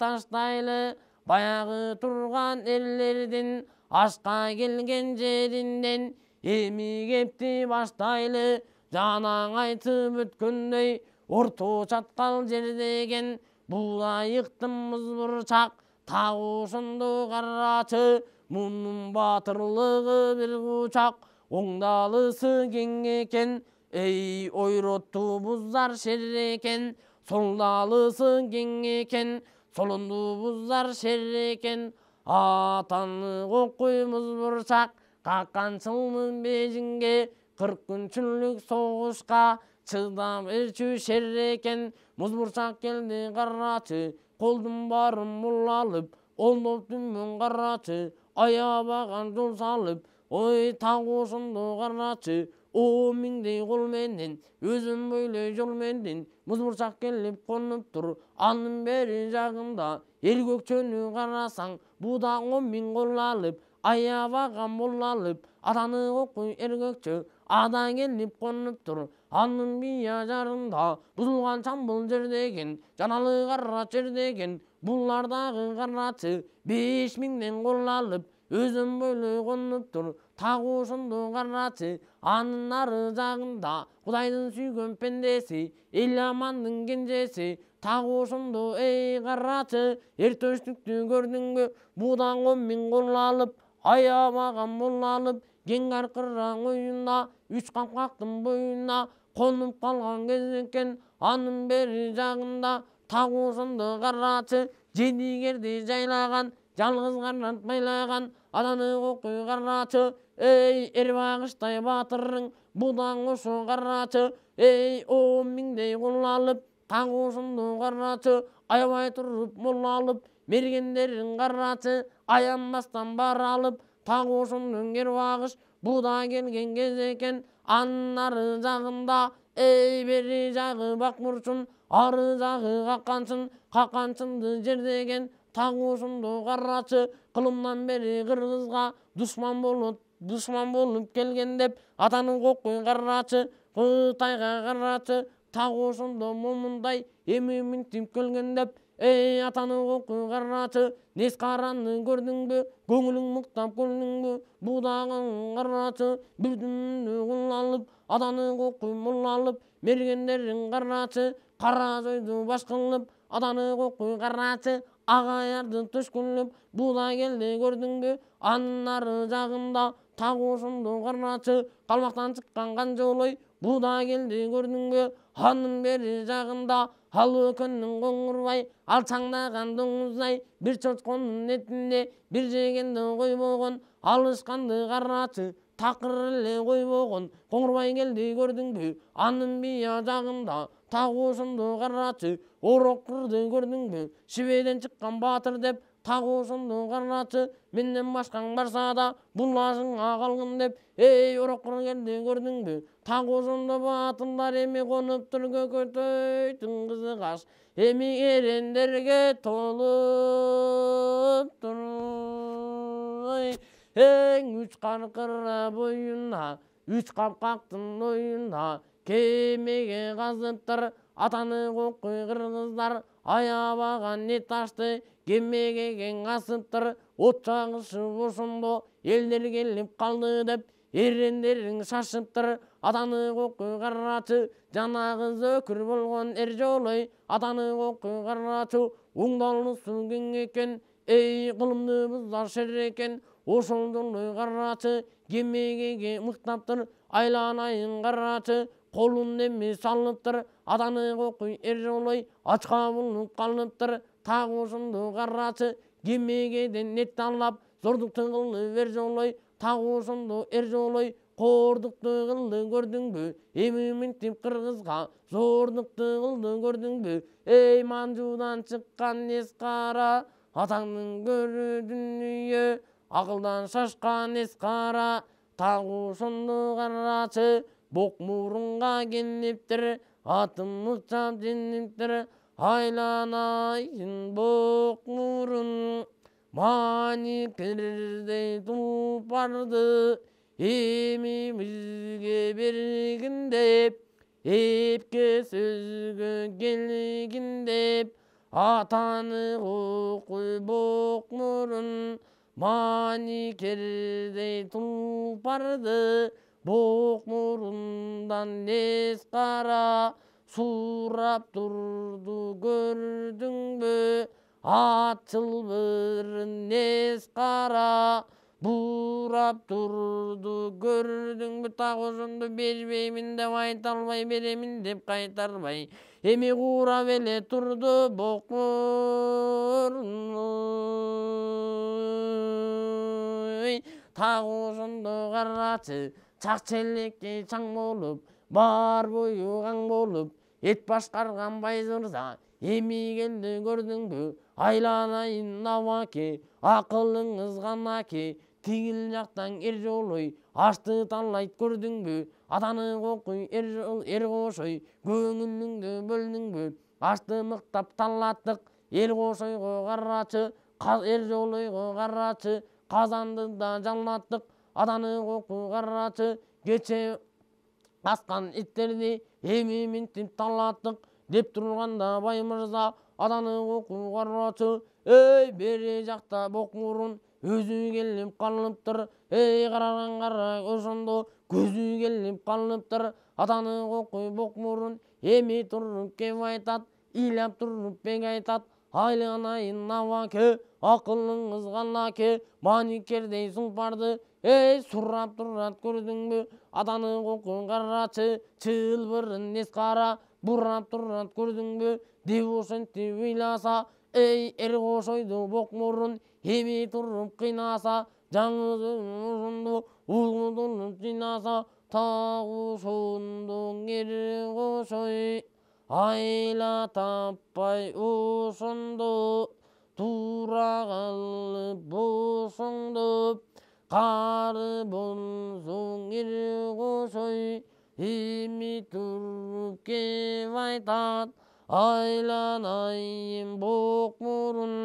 таштайлы баяғы тұрған әлдерден, ашқа келген жерінден кепті баштайлы жанаң айтып өткендей орту шатқал жердеген бұлайықтым бұршақ, тау шынды қараты, мұның батырлығы бір құшақ оңдалысы кең әй, ойротту ойротты бұзар шер солдалысы кең солынды бұздар шер екен атаны оқимыз бұрсақ қаққансылмын бейжіңге қырқ күн күншілік соғысқа шыдам ірчү шер экен мұз бурсак келди карачы колдун барын булалып олдоп түмөн карачы аябаган жол салып ой тагуусунду карачы о қол менден, өзім жол менен Мұзмұршақ келіп қонып тұр аның бәрі жағында ел көкшені қарасаң бұдан он мен қол алып бол алып, атаны оқи ергөкші ада келіп қонып тұр аның бия жарында бұзылған шамбыл жердеген жаналы қара жердеген бұлардағы қарасы беш мыңнен қол алып өзім бойлой қонып тұр тағушындың қарасы, анын ары жағында құдайдың сүй пендесі ел аманның кенжесі тағушымды әй қарасы, ерт төстікті көрдіңгі бұдан алып қорлалып аямаған алып. кең қырран ойында, үш қақпақтың бойына қонып қалған кез анын аның бері жағында ошондо қарасы жайлаған жалғыз байлаған ананы оқи қарнаты ей ербағыштай батырың бұдан ұшу қарнаты ей он алып, таң ұшынды қарнаты аябай тұрып алып мергендерін қарнаты аянбастан алып, таң ұшындың ербағыш. бұда келген кез екен аннары жағында ей бері жағы бақ мұршын арызағы қаққансын, қаққансынды жердеген ұшынды қарашы қылымнан бері қырғызға дұшман болып дұшман болып келген деп атаның қоқ қарашы қытайға қарашы ұшынды момындай эми мінтіп келген деп ей атаны қоққой қарашы нес қараны көрдіңбі көңілің мықтап көрдіңбі будағын қарашы бүрдүнді құлалып атаны мұл алып мергендерін қарашы қара жойды басқынлып атаны қоққой қарашы ағаярды күліп бұда келді көрдің бе аннары жағында тағы осынды қарасы қалмақтан шыққан жолой бұда келді көрдің бе ханның бері жағында ал күннің қоңырбай алсаңдаған доңыздай бір шошқоның етінде бір жегенді қой болған алысқанды қарасы тақыр іле қой болған қоңырбай келді көрдің бе анның бия жағында тағушымды қарашы орық құрды көрдің бе шыққан батыр деп тағушымды аты менен басқан барса да бұлашыңа ағалғын деп ей орық құры келді көрдің бе тағушымды батылдар еме қонып тұр қызы қызығаш эми ерендерге толып тұр эң үч қарқыры бойына үш қапқақтың ойына кемеге қазыптыр, атаны қоққой қырғыздар аябаған не ташты кемеге кең от жағышы елдер келіп қалды деп ерендерің шашыптыр, атаны қоққой қараты. Жанағыз өкір болған ер жолы атаны қоққой қараты. оңдалысы кең екен ей құлымды бұзар шер екен жолы қараты кемегеге мықтап тұр айланайын қараты қолында мен салыныптыр аданы қоқи ер жолай ашқа бұлынып қалыныптыр тағы осынды қарасы кемегеден нетті талап зордықты қылды бер жолай тағы осынды ер жолай қордықты қылды көрдің бе емімін деп қырғызға зордықты қылды көрдің бе ей манжудан шыққан нес қара атаңның көрі дүние ақылдан шашқан несқара, қара қарасы боқмұрынға келіптір атымыз жабженептір айланайын боқмұрын мани кірдей тұлпарды емімізге бергіндеп епке сөзгі келгіндеп атаны оқы боқмұрын мани кірдей тұлпарды боқмұрындан нес қара сұрап тұрды көрдің бе атшыл бірін нес қара бұрап тұрды көрдің бе тағожымды бермеймін деп айта албай беремін деп қайтармай эми қурап эле турду бокмурун тагы ошондо карачы Чақчелекке шаң болып бар бойы болып ет башқарған байзырза емигенді көрдің бе айланайын науаке ақылыңыз ғана ке тегіл жақтан ер жолой ашты талайт көрдің бе атаны қоқи ер жол ер қошой көңіліңді бөлдің бе ашты мықтап талаттық ел қошой қарашы қаз ер жолойға қарашы қазанды да аданы қуқығарачы кече басқан иттерді емі мінтіп талаттық деп тұрғанда бай мырза аданы Өй ей бере жақта боқмұрын өзі келіп қалып тұр Әй, қараған қара ұшынды көзі келіп қалып тұр атаны қоқи боқмұрын емей тұрып кеп айтат Иләп тұрып бек айтат айланайын ке, ақылыңыз ке маникердей Әй, сұрап тұрат көрдің бе атаны қоқын қарачы чылбырын нес қара бұрап тұрат көрдің бе деп ошентип ыйласа әр эр кошойду боқ мұрын эми тұрып қинаса жаңызың ұзынды ұлғыдың жинаса тағы ер қошой айла таппай ұшынды тура қалып қарбұлсың ирғұсой ими тұрып кеп Айлан айланайын бұқ мұрын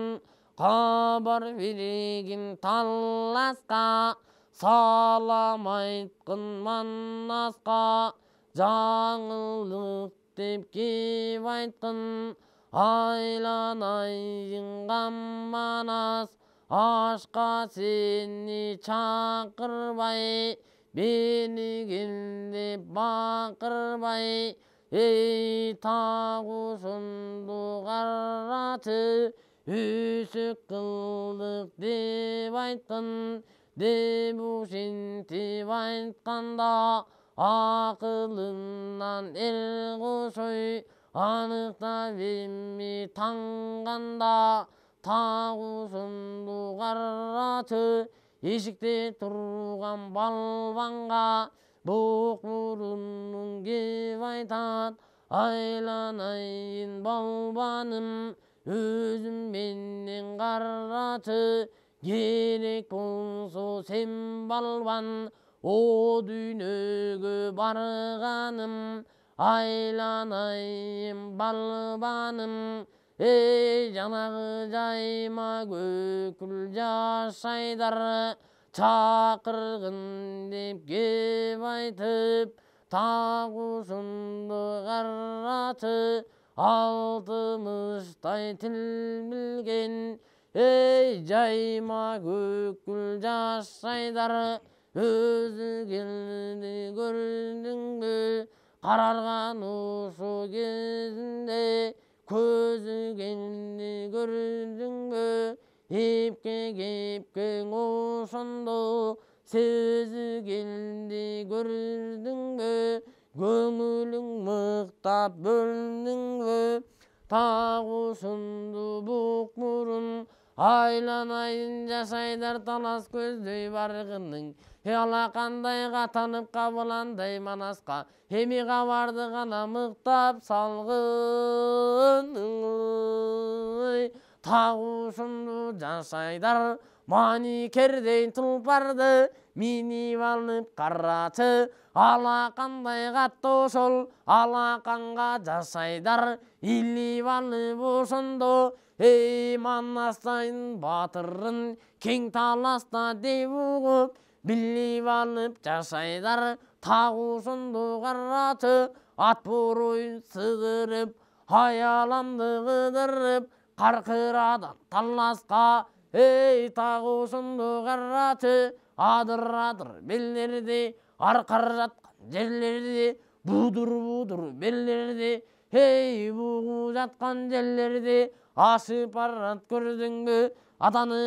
Қабар берген таласқа салам айтқын маннасқа, жаңылдық деп кеп айтқын айланайын манасқа, ашқа сені чақырбай, мені келдеп бақырбай ей тағу сұнду қарраты, үсік қылдық деп айтқын Деп деп айтқанда ақылынан ер құшой анықта бемі таңғанда тағы ұсынды қарраты есікте тұрған балбанға боқ бұрынның кеп айтат, айланайын балбаным өзім менен қарраты, керек болсо сен балбан о дүйнөгө барғаным айланайын балбаным ей жанағы жайма көкіл айдар шақырғын деп кеп айтып ұсынды қараты алтымыштай тіл білген ей жайма көкіл жашайдар өзі келді көрдің бе қарарған осы кезінде көзігенді көрдің бе епке кепкең ошондо келді көрдің бе көңілің мықтап бөлдің бе бұқ мұрын, айланайын жасайдар талас көздей барғының алақандай қатанып қабыландай манасқа емиға барды ғана салғының. Тағу тағушымды жасайдар маникердей тұлпарды минип алып қараты алақандай қатты ошол алақанға жасайдар илип алып ошондо ей манастайын батырын кең таласта деп ұғып Білі балып жасайдар, тағусын сұнды қараты ат сығырып, сығырып, аяланды қыдырып қарқырады таласқа ей тағусын адыр адыр белдерде арқар жатқан жерлерде бұдыр-бұдыр белдерде ей бұғы жатқан жерлерде ашып арат көрдіңгі, атаны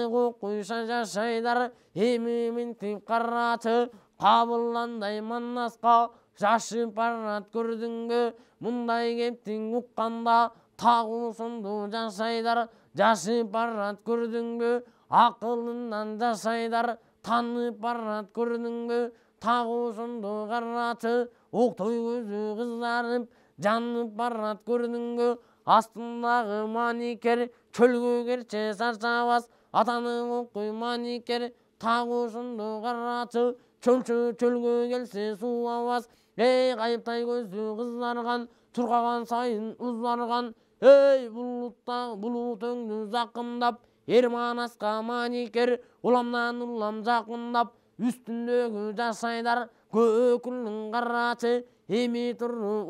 қойса жашайдар мен мүмін қарраты, қарачы қабылландай маннасқа жашып барат көрдіңгі. мұндай кептің ұққанда тағу жасайдар жашып барат көрдіңгі. ақылынан жашайдар, танып барат көрдіңгі. тағу Оқ қарачы оқтой көзі қызарып жанып барат көрдіңгі, астындағы маникер чөлгігер керче бас Атаның оқи маникер тағы ұшынды қарашы чөлші чөлге келсе су ауас, ей қайыптай көзі қызларған, тұрқаған сайын ұзларған, ей бұлытта бұлут өңді зақымдап ерманасқа маникер ұламнан ұлам жақындап үстіндегі жасайдар, айдар қарасы Емей тұрды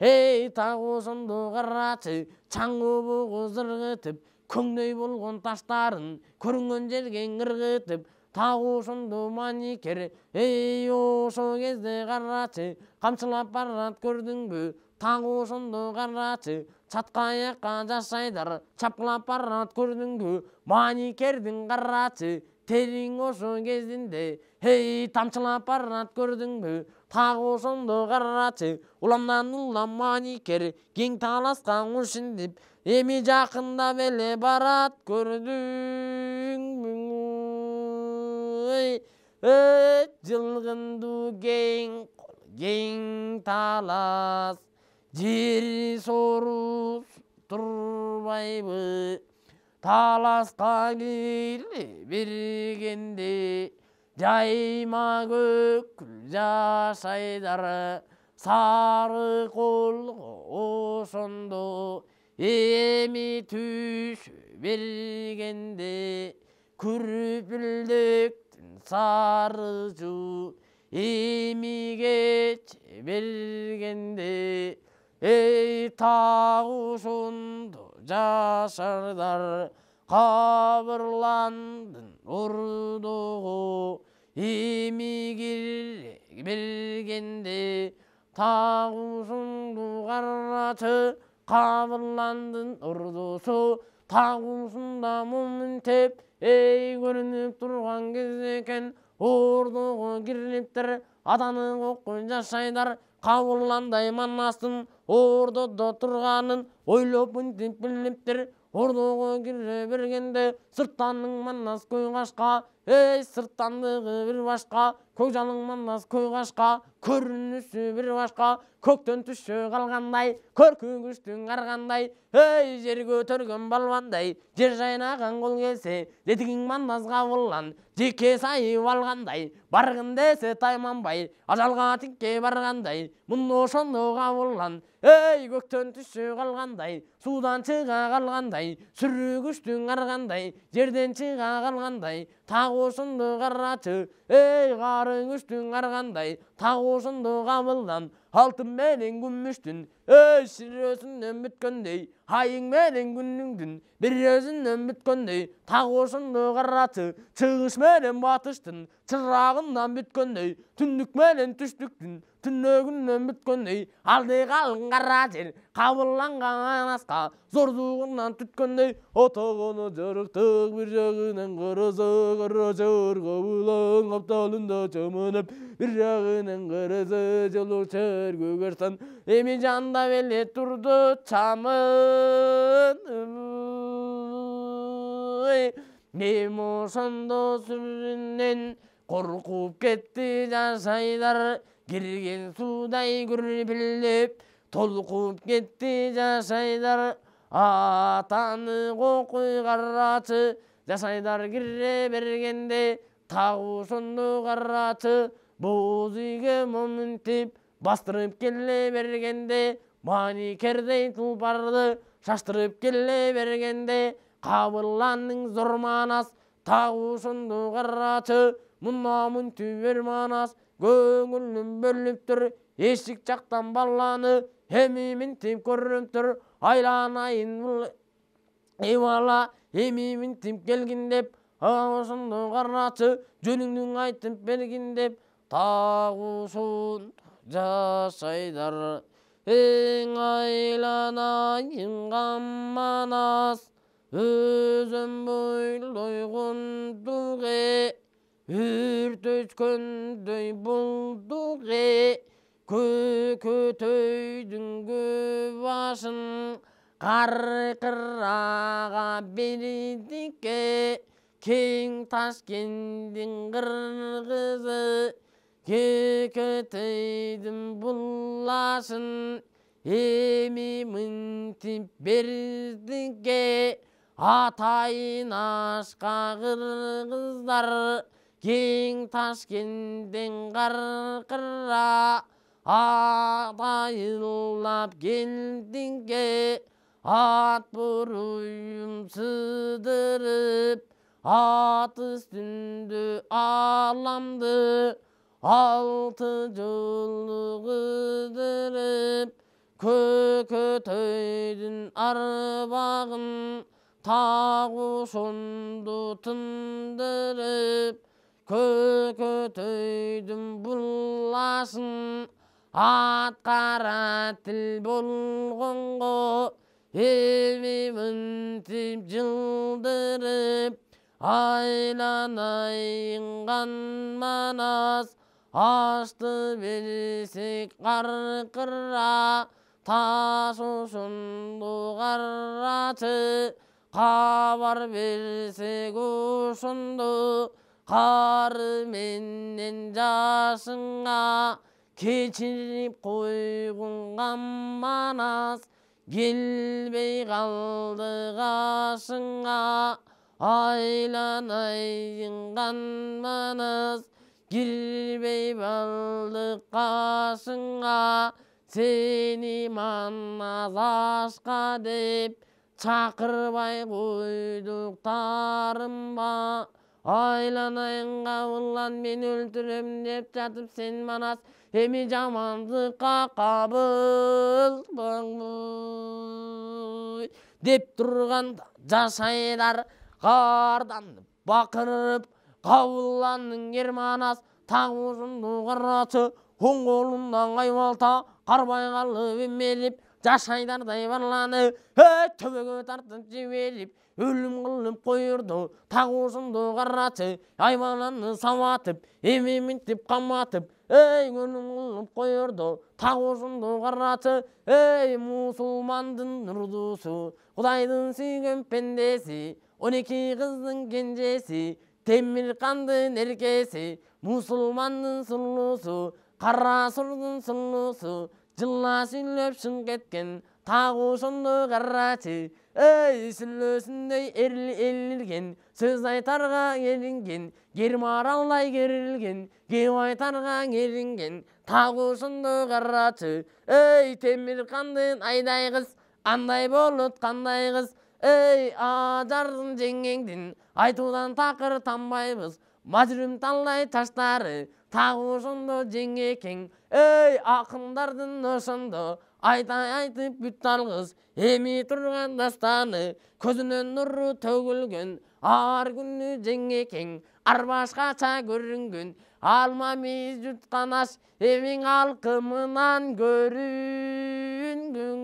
Эй тағу жынды қырачы чаңғы бұғыз ырғытып көңдей болған таштарын көрінген жерген ыргытып тағу жынды маникер Эй, осы кезде қарачы қамшылап барат көрдүңбү тағу жынды қарачы чатқа жасайдар, жашайдар чапқылап барат көрдүңбү маникердің қарачы терің осы кезінде Hey тамчылап барат көрдіңбі тағы ошондо карачы уламдан улам маникер кең таласқан үшін деп эми жақында беле барат көрдіңбү жылғынду кең кең талас жер сору турбайбы таласқа келі бергенде жайма көк жасайдары сары қолғы ошондо емі түш бергенде күрпілдіктің сары жу кече бергенде Эй тағы сонды жасардар қабырландың ұрдығы имигил білгенде тағушыңду қарачы қабырландын ұрдысы тағушында мұмын теп Эй көрініп тұрған кезде екен ордығы кирлептір атаны қоққой жашайдар қабырландай орды ордодо тұрғанын ойлап үнтіп біліптір ордығы кире бергенде сырттанның манас көй Әй, сырттандығы бір башқа маңдас көй қашқа көрінісі бір башқа көктен түші қалғандай көркі күштің қарғандай, Әй, жер көтергін балбандай, жер жайнаған қол келсе дедігін маңдасға болан жеке сайып алғандай барғын десе тайманбай ажалға тікке барғандай мұны ошондоға болан Эй, көктен түші қалғандай судан шыға қалғандай сүрі күштің қарғандай, жерден шыға қалғандай тақ осынды қарачы ей қарың үштің арғандай тақ осынды қамылдан алтын менен күмістің өз жүресінен бүткендей айың менен күнүңдүн бір өзүнөн бүткөндөй тақ осыны қараты шығыс менен батыштын чырағынан бүткөндөй түндік менен түштүктүн түнөгүнөн бүткөндөй алды калың қара жел қабылданған асқа зордугунан түткендей отогоно жарықтық бір жағынан қараса қара жар қабылан қапталында бир бір жағынан қараса жолаушылар эми жанда Anaveli чамын мем ошондо сүрүнөн коркуп кетти жашайдар кирген суудай күрпилдеп толкуп кетти жашайдар атаны кокуй карачы жашайдар кире бергенде тагы ошондо карачы боз үйгө моминтип бастырып келе бергенде маникердей тұлпарды шаштырып келе бергенде қабырландың зор манас тағу шынды қарачы мұнамын түбір манас көңілім бөліп тұр есік жақтан баланы емімін тем көрініп тұр айланайын бұл ей емімін тем келген деп ошондо қарашы жөніңнің айтып берген деп сұн жасайдар ең айланайын қамманас өзім бойлойғын тұғе өрт өшкөндөй бұлдуғе көкөтөйдүн көп ашын қарқырага бердике кең кыргызы кекітейдім бұлласын, емі мүнтіп бердіңге Атайын ашқа ғырғыздар, Кең ташкенден қарқыра Атайылап келдіңге Ат бұрыйым сыдырып Ат үстінді аламды алты діріп, қыдырып көкөтөйдүн арбағын тағы сонды тындырып көкөтөйдүн бұлласын атқара тіл болғынғы, емемін мүнтіп жылдырып айынған манас ашты берсек қарқырра, тас ұшын қарраты, қабар берсек ұшынды қары менен жасыңа Кечіріп қойғын манас, келбей қалды қасыңа айланайын манас, келбей болдық қасыңа сені манназ деп шақырбай ба, тарымға айланайын қауылан мен өлтірем деп жатып сен манас эми жамандыққа қабыл деп тұрған жас айдар қардан бақырып қабылланның ерманас тағужын нұғыраты оң қолынан қайбалта қарбайғалып емеліп жас айдардай барланы төбеге тартып жевеліп, өлім қылып қойырды ұзынды қараты айбаланы сабатып емементіп қаматып ей өлім қылып қойырды тағушымды қараты эй мұсылмандың нұрдысы құдайдың сүйген пендесі он қыздың кенжесі темір қанды мұсылманның сұлусы қара сұрдың сұлусы жыла сөйлеп шын кеткен тағы қарасы. қарачы ей сүллөсүндөй элилген сөз айтарға ерінген кермаралдай керілген кеу айтарға елінген тағу шонды Өй, ей темір айдай қыз андай болыт қандай қыз Әй, ажардың жеңеңдин айтудан тақыр танбайбыз мәжрүм талай таштары тағы ошондо жеңекең Әй, ақындардың ошондо айтай айтып бүт Емей эми тұрған дастаны көзінен нұры төгілген ар күні жеңекең ча көрінген алма мейіз жұтқан аш емін алқымынан көрінгің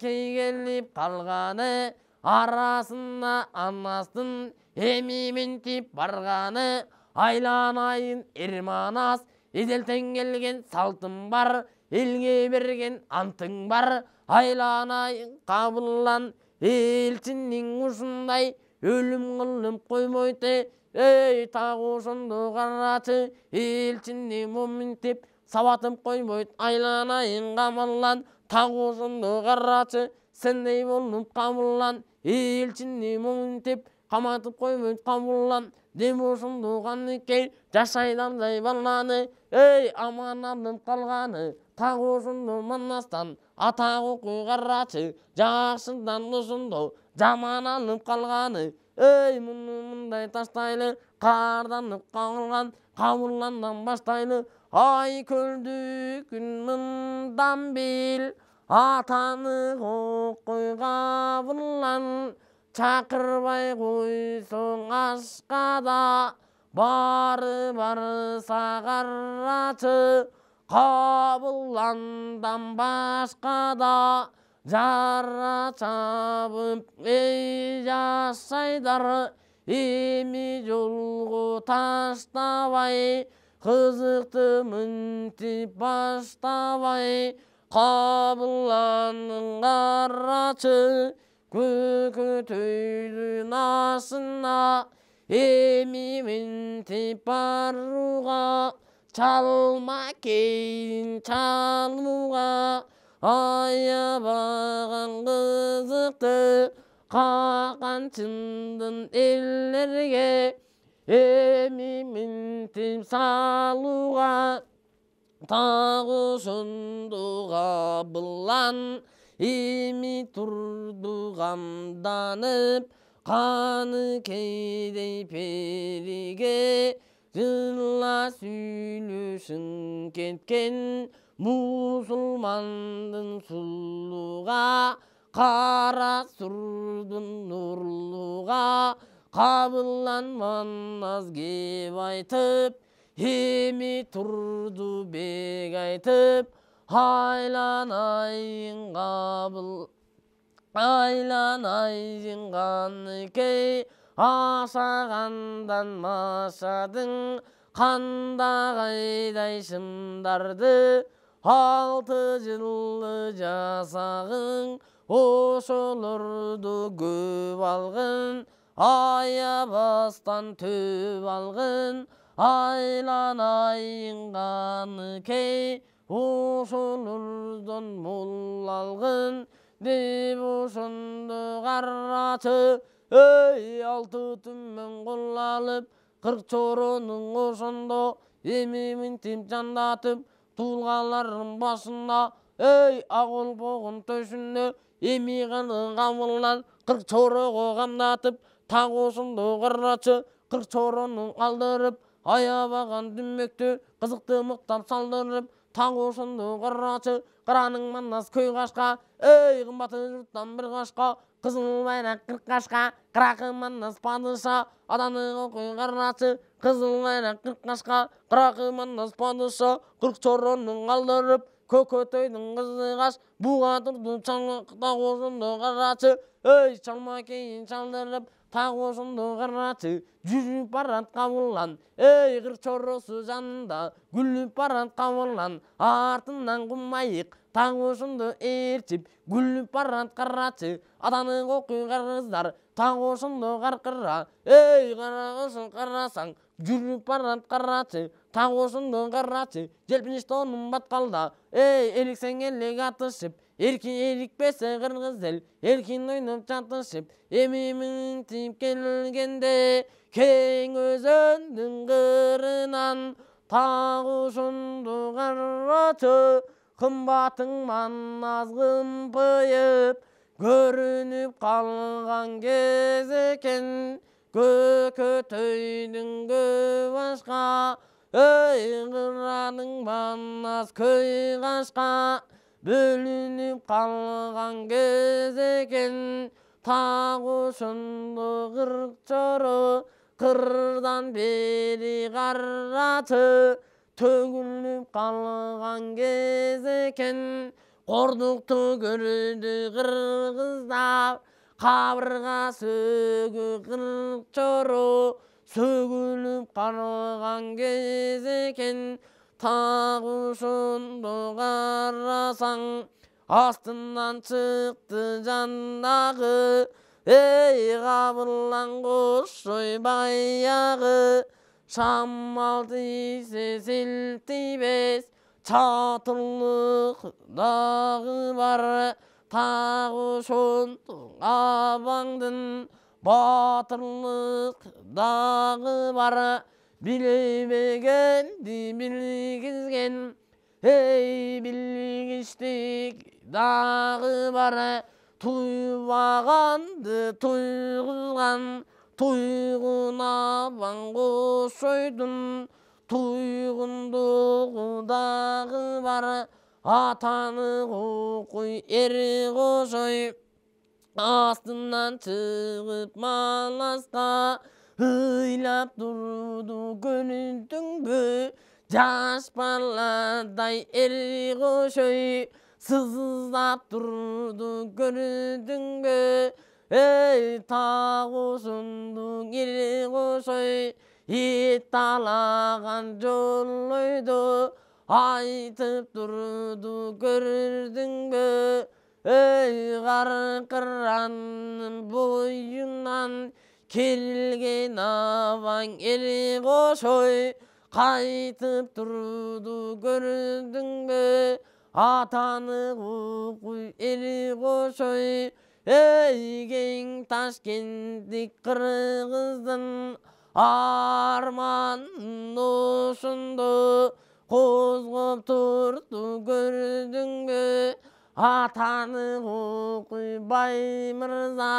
кейгеліп қалғаны арасына анастың емімін тип барғаны айланайын ерманас еделтен келген салтым бар елге берген антың бар айланайын қабыллан елшінің ұшындай өлім қылып өй ей ұшынды доғараты елшіне момын деп сабатып қоймайды айланайын Тағы тағушымды қарашы сендей болып қамырлан елшіндей мұң деп қаматып қоймайды қамылан дем ұшым туған жасайдан жашайдардай баланы ей аман алып қалғаны тағушымды манастан ата қой қарашы жақсыдан ұшымды жаман алып қалғаны ей мұны мұндай таштайлы қардан қағылған қамырланнан бастайлы Ay күлдүкүн мындан бил атаны қой вурлан Чақырбай койсоң соң ашқада, бары бар сагарачы кабыландан башка да жара чабып эй жасайдар, эми жолго таштабай қызықты мінтіп баштабай қабыланын қарачы көкітөйдің асына эми мінтіп баруға чалма кейін чалуға аябаған қызықты қаған шындың еллерге эми минтип салуға тағы ошондо бұлан, эми турду қаны кейдей периге жырла кеткен мұсылмандың сұлуға қара нұрлуға қабылланман назгеп айтып емей тұрды бек айтып айланайын қабыл айланайын кей, асағандан машадың қандағайдай шымдарды алты жылы жасағың ошолорду көп алғын аябастан төп алғын айланайын кей ушул урдун мул алғын деп ұшынды карачы Өй, алты түмін құл алып кырк чоронун ошондо тим жандатып, туулганлардын башында Өй, агыл болгон төшүндө эми канын кабылнан кырк чорого тақ осынды қырачы қыр чорының қалдырып аябаған дүмбекті қызықты мықтап салдырып тақ осынды қырачы қыраның маннас көй қашқа ей қымбатты жұрттан бір қашқа қызыл байрақ қашқа қырақы маннас падыша аданы қоқи қарашы қызыл байрақ қашқа қырақы маннас падыша қырқ чоронын қалдырып қызы қаш буға тұрды шаңлақта қозынды қарашы ей шалма кейін тақ осынды қыраты жүріп барат қабылан ей қыр чорасы жанында гүліп барат қабылан артынан қумайық таң осынды ертіп гүліп барат қараты аданы қоқи қарыздар таң осынды қарқыра ей қарағысын қарасаң жүріп барат қараты таң осынды қараты желпініш тоным батқалда ей еліксең елек атышып Еркін ерікпесі қырғыз ел, еркін ойнып жатышып, емімін тип келгенде, кең өндің қырынан тағы ұшынды ман қымбатыңман азғымпайып, көрініп қалған кез екен, көкөтөйдүң көп көбашқа, өй қыраның манас көй қашқа, бөлініп қалған кез екен тағы ұшынды қырық қырдан бері қараты төгіліп қалған кез екен қордықты көрді қырғыздар қабырға сөгі қырық сөгіліп қалған кез екен тағы қарасаң астынан шықты жандағы ей қабырлан құсшой баяғы шамал тисе селтибес дағы бар тағы шонтың абаңдың батырлық дағы бар Білейме келді білгізген, ей білгіштік дағы бары, Тұйбағанды тұйғызған, тұйғына бан Туйғынды тұйғындығыдағы бары, атаны қоқой ер қошой астынан шығып маласқа ыйлап турду көнүктүңбү жаш баладай эри кошой сыздап турду көрүдүңбү эй тагусундуң эри кошой ит талаган жолойду айтып турду көрдіңгі ей қарқыранның боюнан келген аван ел қошой қайтып тұрды көрдің бе атаны құқы ел қошой кең ташкенттік қырғыздың арман ұшынды қозғып тұрды көрдің бе атаны құқы бай мырза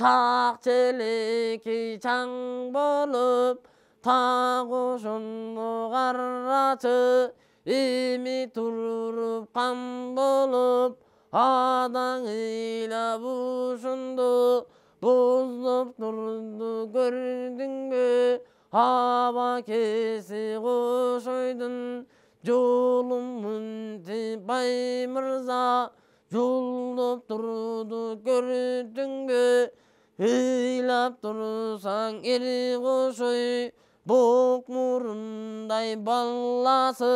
чакчелики чаң болып тагушун ғарраты, ими тұрып қам болып адаң ыйлап Бұлзып бузуп көрдің көрдүңбү аба кесі кошойдун жолун мынтип бай мырза жолдап тұрды көрдің бе ойлап тұрсаң ел қошой боқ мұрындай балласы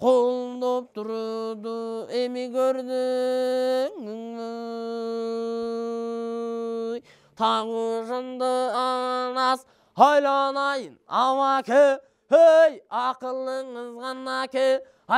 қолдап тұрды эми көрдің тағы жынды анас ойланайын ауаке ей ақылыңыз ғана ке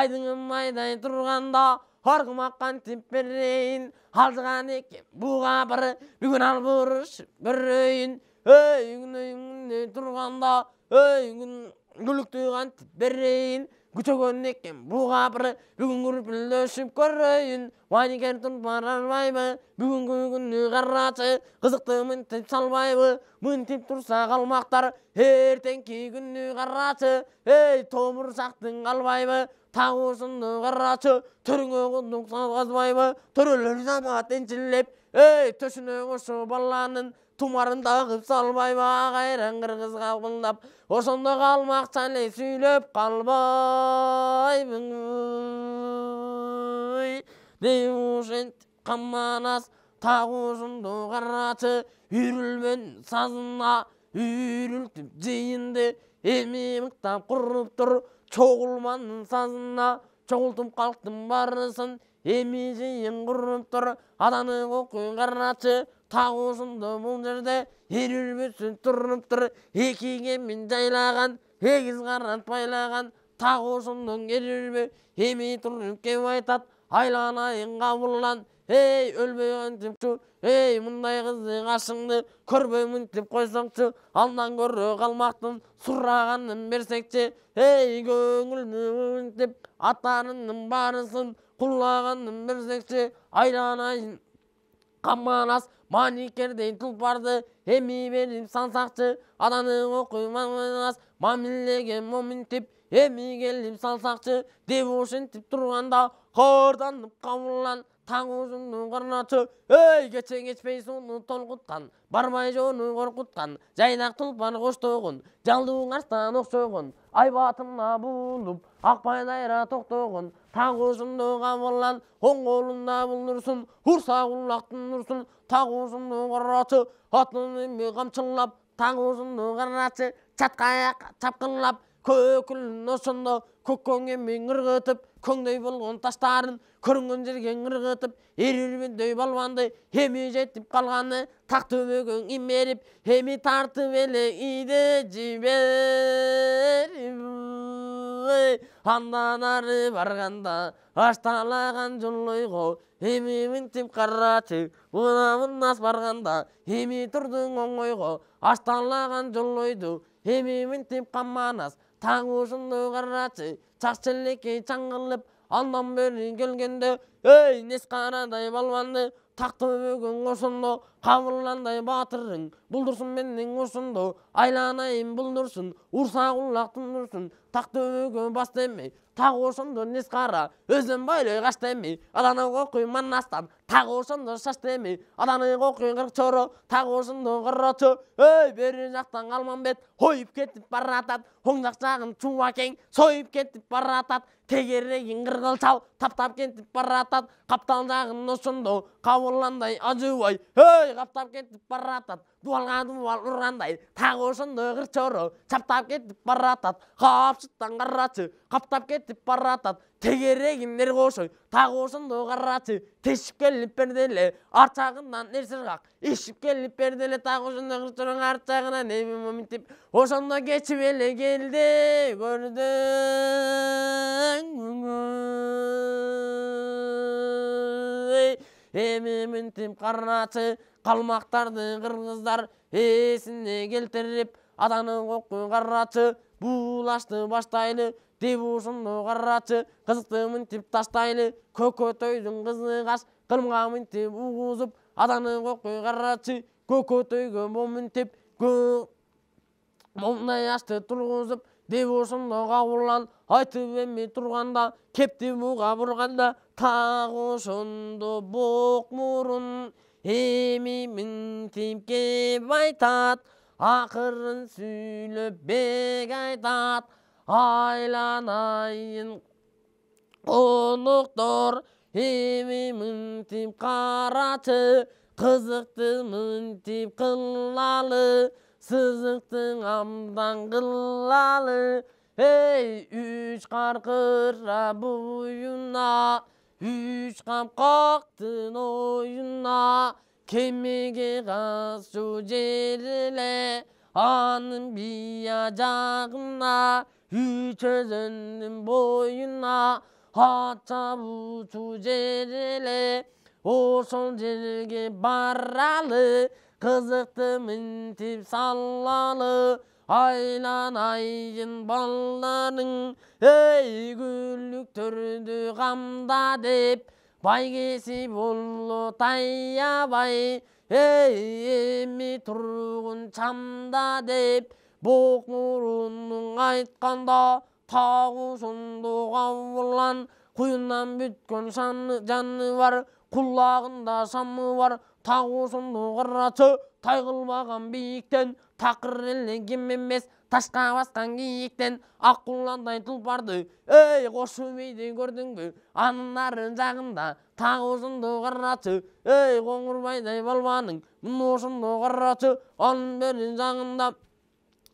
айдыңым майдай тұрғанда қорғымаққан темперейін қалдыған екен Бұға бір бүгін албұрыш бір өйін, ей күн тұрғанда Өйгін күн гүлік тұйған темперейін күтөгөн екен буға бір бүгін күрпілді ішіп көрейін уайникер Бүгін ашбайбы бүгінгі күні қарасы қызықты мінтіп салбайбы мінтіп тұрса қалмақтар ертеңкі күні қарасы ей томырсақтың қалбайбы тауысын қарашы түріңе құндық салғызбай ма түрілір жамаат жілеп, ей төшіне қошы баланың тұмарын тағып салмай ма қайран қырғыз ошондо қалмақ чале сүйлөп қалбайбың Дей ұшын қаманас тауысын қарашы үйрілмен сазына үйрілтіп жиынды эми мұқтап құрып тұр чогулман сазына чогултуп қалқтың барысын эми жыйын құрып тұр аданы кокуй қарнатшы тағысынды бұл жерде эр үлбүсү тұр тұр, эки кемин жайлаган эгиз карат байлаган тагы ошондон эр үлбү эми туруп кеп айтат айланайын қабылан Эй, өлбей антипчу ей мындай қыздың ашыңды деп қойсаңшы. алдан көрі қалмақтың сұрағанын берсекче ей көңілді деп атарының барысын құлағанын берсекче айланайын қаманас маникердей тұлпарды эми беріп сансақчы ананы оқымаңыз мамилеге момин деп эми келіп салсақчы деп ошентип тұрғанда қорданып таң таңужыңның қырнаты ей кетсең кетпей соны толқытқан бармай жоны қорқытқан жайнақ тұлпан қош тойғын жалдуың арыстан оқшойғын айбатына бұлып ақпай дайра тоқтоғын тағушымды қабылан оң қолында бұлдырсын ұрса құлақтың нұрсын тағушымды қыраты еме қамшылап тағушымды қырнаты аяқ шапқынлап көкілін ұсынды көңе мен ырғытып көңдей болған таштарын көрүнгөн жерге ыргытып дөй болғанды эми жетіп қалғаны тақ төбегің имеріп эми тартып эле иде жиберіп андан ары барганда ашталаган жолойго эми минтип карачы мына мынас барганда эми турдуң оңойго ашталаган жолойду эми минтип қамманас, таң ұшынды карачы чак челлекей чаңгырылып андан келгенде эй нес қарадай балбанды тақты бүгін кошондо қабырландай батырың булдурсун менің ошондо айланайын булдурсун ұрса құлақтың ұшын, тақ төгілген бастаймын тағы тақ ошондо нес қара өзім байлай қаштаймын демей аданы қоқи манастан тақ ошондо шаштаймын демей аданы қоқи қырық чоро тақ ошондо қырычы ей бері жақтан қалманбет қойып кетіп баратат оң жақ жағын кең сойып кетіп баратат тегерегин шал таптап кетіп баратат қаптал жағын ошондо қауырландай ажуай ей қаптап кетіп баратат жатады дуалға дуал ұрғандай тағы осындай қыр чаптап кетіп баратат жатады қапшыттан қарачы қаптап кетіп бара жатады тегерегіндер қошой тағы осындай қарачы тесіп келіп берділе арт жағынан сырғақ ешіп келіп берділе тағы осындай қыр арт жағынан ошондо эле келді көрдің эми минтип карачы калмактарды кыргыздар эсине келтирип атаны кокку карачы буулашты баштайлы деп ошонду карачы кызыкты мынтип таштайлы көкөтөйдүн кызы каш кылымга мынтип угузуп атаны кокку карачы көкөтөйгө бо моинтип мондай ашты тургузуп деп осыны қабырлан айтып емме тұрғанда кепте мұға бұрғанда тағы ұшынды боқ мұрын емеймін деп кеп айтат ақырын сөйлеп бек айтат айланайын құнықтыр емеймін деп қараты, қызықты деп қылалы Сызықтың амдан қылалы Ей, үш қарқыра бойына Үш қап қақтың ойына Кемеге қасу жеріле Анын бия жағына Үш өзінің бойына Hatta bu tucerele O son cerge barralı қызықты мінтіп салалы айланайын балдарың ей түрді қамда деп байгесі болы таябай ей емі тұрғын чамда деп боқұрының айтқанда тағы сұмдық ауырлан құйыннан бүткөн жаны бар құлағында шамы бар тауысын доғыратшы тайғылмаған биіктен тақырелеген емес ташқа басқан киіктен аққұландай барды. тұлпарды ей қошы бейде көрдің бе анынарын жағында тағы ұзынды қарашы ей қоңырбайдай балбаның мұны ұшынды қарашы оның берін жағында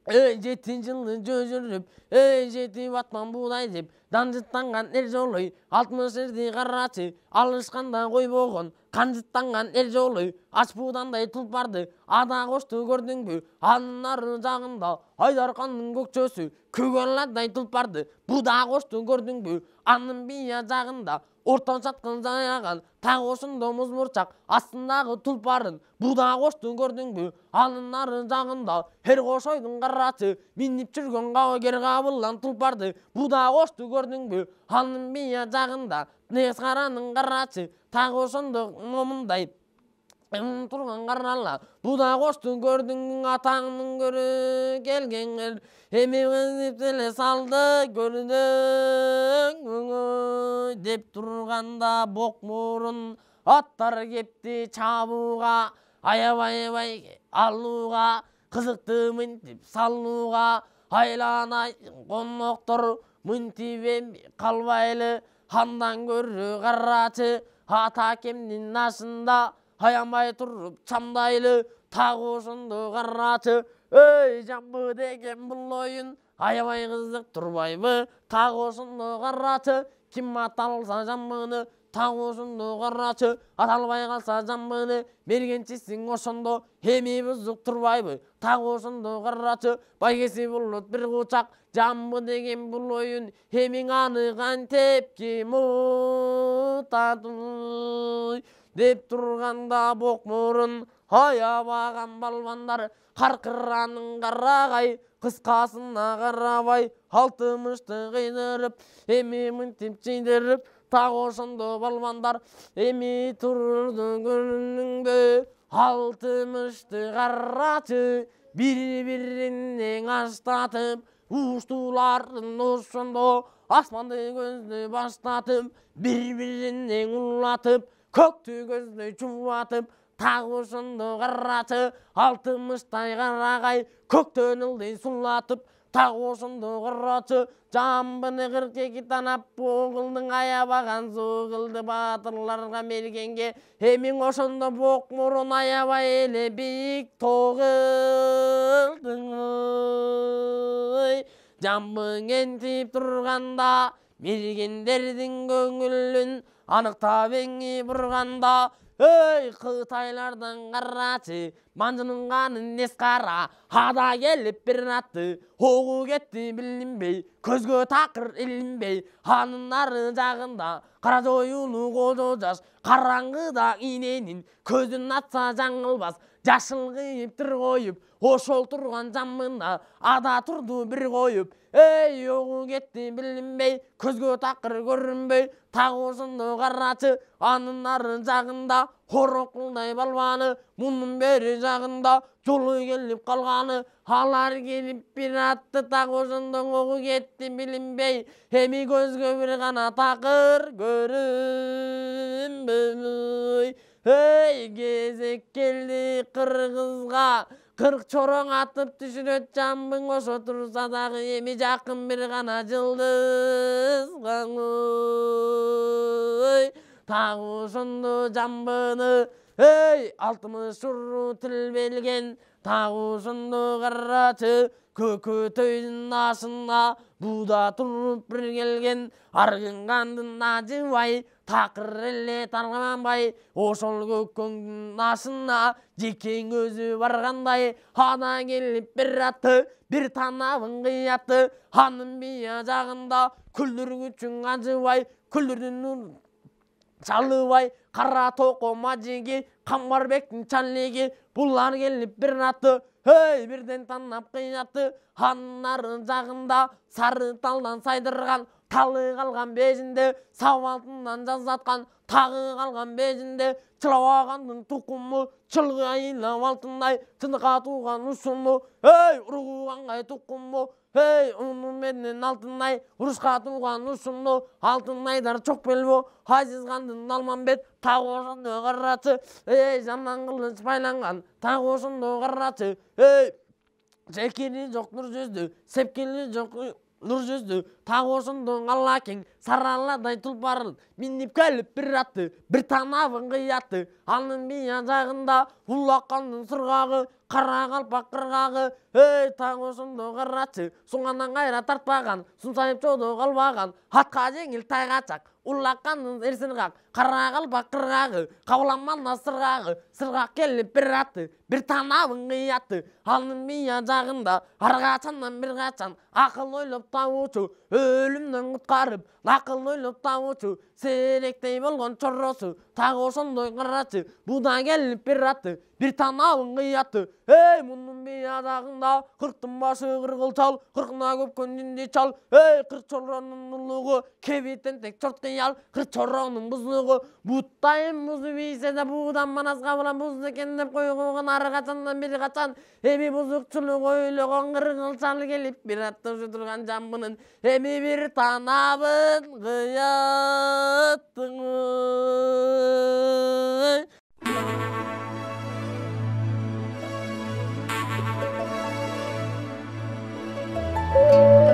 ей жеті жылды жөзіріп жүріп ей жеті батпан будай деп данжыттанған ер жолы алтмыш жерде қарашы алышқанда қой болған қанжыттанған ел жолы аш бұдандай тұлпарды ада қошты көрдің бе анар жағында айдарқанның көкшесі көгенладай тұлпарды бұда қошты көрдің бе анын бия жағында ортан шатқын жаяған тағы осында мұрчақ астындағы тұлпарын бұда қошты көрдің бе аның жағында ер қошойдың қарасы миніп жүрген кер қабылан тұлпарды бұда қошты көрдің бе анын бия жағында несқараның қарасы тағы ошондук момундай тұрған қарнала бұда қосты көрдің атаңның көрі келген емеуін ептеле салды көрдің деп тұрғанда боқ мұрын аттар кепті чабуға аябай абай алуға қызықты мінтіп салуға айлана қонақтар мінтіп қалбайлы хандан көрі қарачы атакемдин ашында аянбай туруп чамдайлы тагы ошондо карачы Өй, жамбы деген бул оюн аябай кызык турбайбы тагы ошондо карачы ким аталса жамбыны ұшынды доғарачы аталбай қалса жамбыны бергеншісің ошондо эми бұзық тұрбайбы тауышын доғарачы байгеси болот бір құшақ жамбы деген бұл ойын хемен аныған тепке мұтатуй деп тұрғанда хая баған балбандар, қарқыраның қарағай қысқасына қарабай алтымышты қидырып мүн тепчейдіріп Тағы ошынды балмандар эми турды алты алтымышты қаратып бір бірінен аштатып уштуларын ошондо асманды көздү баштатып бір бірінен улатып көктү көздөй чубатып тағы ошондо каратып алтымыштай карагай көктөн ылдый сулатып осынды құррачы жамбыны танап китанап боғылдың аябаған зұғылды батырларға мергенге емін осынды боқ мұрын аяба елі бейік тоғылдың ұй жамбың ентип тұрғанда мергендердің көңілін анықтап еңі бұрғанда Өй, қытайлардың қарачы манжыныңғаның несқара нес қара ада келіп бір атты оқу кетті білінбей көзге тақыр ілінбей ханынары жағында қара жоюлы қозы жас да иненін көзін атса жаңылбас жасыл қиып қойып ошол турган жамына ада турду бир қойып, эй оғу кетти билинбей көзгө такыр көрүнбөй так ошондо карачы анын ары жагында оқылдай балбаны мунун бери жагында жолу келип калганы алар келип бир атты так ошондо огу кетти билинбей эми көзгө бир гана такыр көрінбей, ей кезек келди кыргызга қырық чорон атып түшүрөт жамбың ошо турса дагы эми жакын бир гана жылдыз ой тагы ошондо жамбыны эй алтымыш уруу тилбелген тагы ошондо карачы көкөтөйдүн ашына буда тұрып бір келген арғын қандына жыбай тақыр іле тарғанбай ошол көкөңдүн ашына жекең өзү баргандай ана келип бир атты бир танабын кыятты анын бия жагында күлдірдің ажыбай күлдүрдүн бай қара тоқома жеге қамбарбектің чаллеге бұлар келіп бір атты Әй, бірден таңнап қиятты ханнар жағында сары талдан сайдырған талы қалған безінде сау алтыннан жазатқан тағы қалған безінде ағандың тұқымы айынлау алтындай тынға туған ұсымы ұрғуған ұрғығанға тұқымы Эй, мен алтынай ұрысқа атынған ұсынды, алтынайдар чоқ бөлбі, Хазиз ғандың алман бет, тағы ұшынды ғырратсы. жаман қылын сұпайланған, тағы ұшынды ғырратсы. Эй, жекелі жоқ нұр жүзді, сепкелі жоқ нұр жүзді, тағы ұшынды ғалла кен, сараладай тұлпарын, мініп көліп бір атты, бір танавың қиятты, алның бия жағында, ұлаққандың сұрғағы, қара бақырғағы қырғағы ей таң ұшымды қырачы сұңғаннан қайра тартпаған сұмсайып жолды хатқа атқа жеңіл тайғачақ ұрлаққан ерсін қақ қара қырғағы қауланман сырғағы сырғақ келіп бір аты бір танабын қиятты алның мия жағында арқашаннан бір қашан ақыл ойлап табушы өлімнен құтқарып нақыл ойлап табушы серектей болған чорросы тағы ошондой қырачы бұда келіп бір аты бір танабын қиятты Әй, мұның адағында қырықтың басы қырғыл тал қырқына көп көндінде чал. Әй, қырқ чорраның ұлығы кебеттен тек чорт ял, қырқ чорраның бұзығы Бұттайым бұзы бейсе де бұдан манасқа болам бұзды кендіп деп қой қойған ары қатан. бері қашан эми бұзықшылық ойлаған қырғыл шал келіп бір атты жұтырған жамбының эми бір танабын ғой. Música